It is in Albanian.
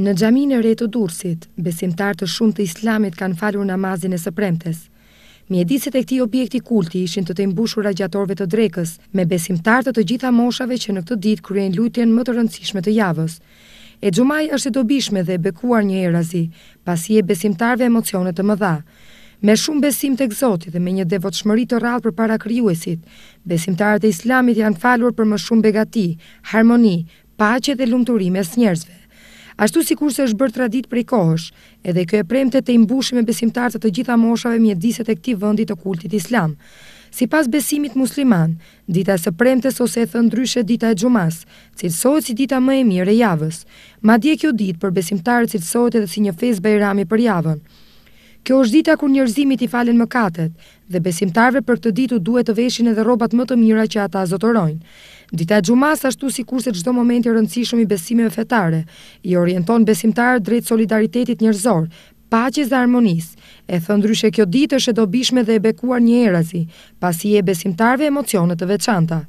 Në gjamin e re të dursit, besimtar të shumë të islamit kanë falur namazin e së premtes. Mjediset e këti objekti kulti ishin të të imbushur a të drekës, me besimtar të të gjitha moshave që në këtë dit kryen lutjen më të rëndësishme të javës. E gjumaj është e dobishme dhe bekuar një erazi, pasi e besimtarve emocionet të më dha. Me shumë besim të egzoti dhe me një devot të rralë për para kryuesit, besimtarët e islamit janë falur për më shumë begati, harmoni, pache dhe lumëturime së njerëzve ashtu si kurse është bërë tradit për i kohësh, edhe kjo e premte të imbushim e besimtarët të gjitha moshave mjediset e këti vëndit të kultit islam. Si pas besimit musliman, dita së premtes ose e thëndryshe dita e gjumas, cilësohet si dita më e mire javës, ma dje kjo dit për besimtarët cilësohet edhe si një fez bajrami për javën. Kjo është dita kur njerëzimit i falen mëkatet dhe besimtarve për këtë ditë duhet të veshin edhe rrobat më të mira që ata zotërojnë. Dita e ashtu si kurse çdo moment i rëndësishëm i besimeve fetare, i orienton besimtarët drejt solidaritetit njerëzor, paqes dhe harmonisë. E thon ndryshe kjo ditë është e dobishme dhe e bekuar një erazi, pasi e besimtarve emocione të veçanta.